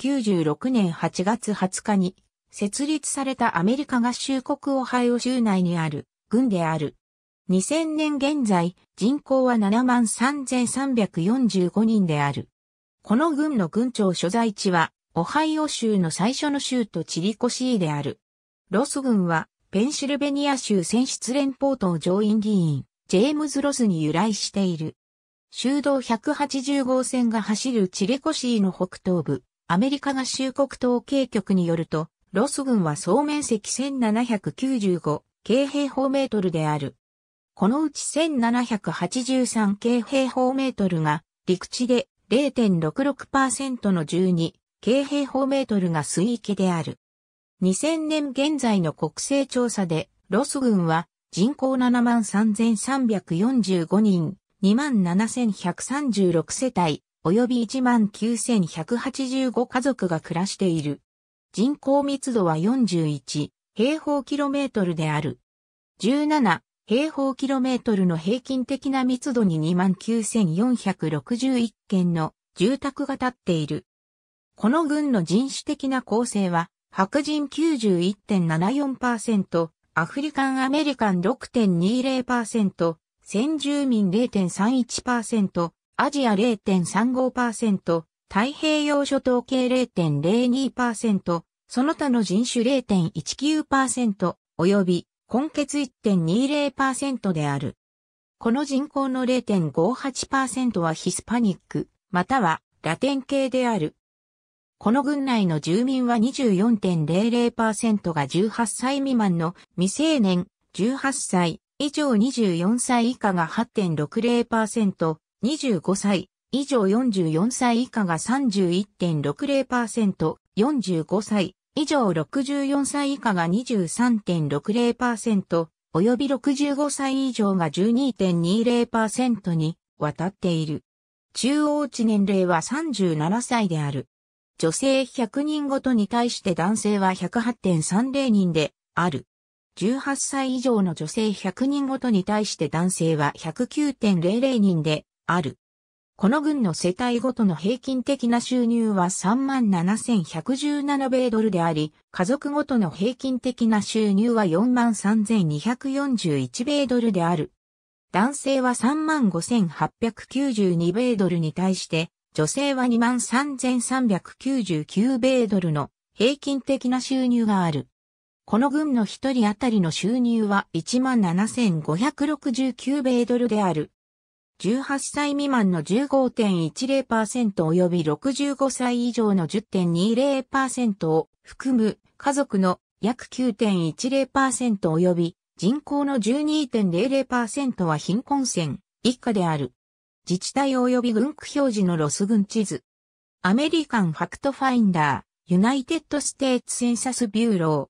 1996年8月20日に設立されたアメリカ合衆国オハイオ州内にある軍である。2000年現在人口は73,345人である。この軍の軍庁所在地はオハイオ州の最初の州とチリコシーである。ロス軍はペンシルベニア州選出連邦党上院議員ジェームズ・ロスに由来している。州道180号線が走るチリコシーの北東部、アメリカ合衆国統計局によると、ロス軍は総面積1795京平方メートルである。このうち1783京平方メートルが陸地で0.66%の12京平方メートルが水域である。2000年現在の国勢調査で、ロス軍は人口7万3345人、2万7136世帯、及び19,185家族が暮らしている。人口密度は41平方キロメートルである。17平方キロメートルの平均的な密度に29,461件の住宅が建っている。この軍の人種的な構成は、白人91.74%、アフリカンアメリカン6.20%、先住民0.31%、アジア0.35%、太平洋諸島系0.02%、その他の人種0.19%、及び、根血1.20%である。この人口の0.58%はヒスパニック、またはラテン系である。この郡内の住民は24.00%が18歳未満の未成年、18歳以上24歳以下が8.60%、25歳以上44歳以下が31.60%、45歳以上64歳以下が23.60%、及び65歳以上が12.20%に渡っている。中央値年齢は37歳である。女性100人ごとに対して男性は108.30人である。18歳以上の女性100人ごとに対して男性は109.00人である。この軍の世帯ごとの平均的な収入は37,117米ドルであり、家族ごとの平均的な収入は43,241米ドルである。男性は35,892米ドルに対して、女性は23,399米ドルの平均的な収入がある。この軍の一人当たりの収入は17,569米ドルである。18歳未満の15.10%及び65歳以上の10.20%を含む家族の約9.10%及び人口の12.00%は貧困線以下である。自治体及び軍区表示のロス軍地図。アメリカンファクトファインダー、ユナイテッドステーツセンサスビューロー。